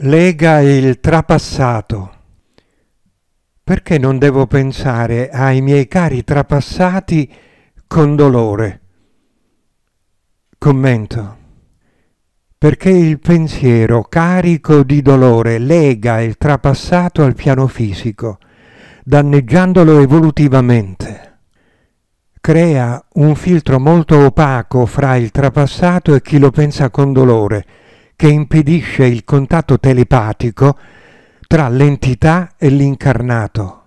lega il trapassato. Perché non devo pensare ai miei cari trapassati con dolore? Commento. Perché il pensiero carico di dolore lega il trapassato al piano fisico, danneggiandolo evolutivamente. Crea un filtro molto opaco fra il trapassato e chi lo pensa con dolore, che impedisce il contatto telepatico tra l'entità e l'incarnato.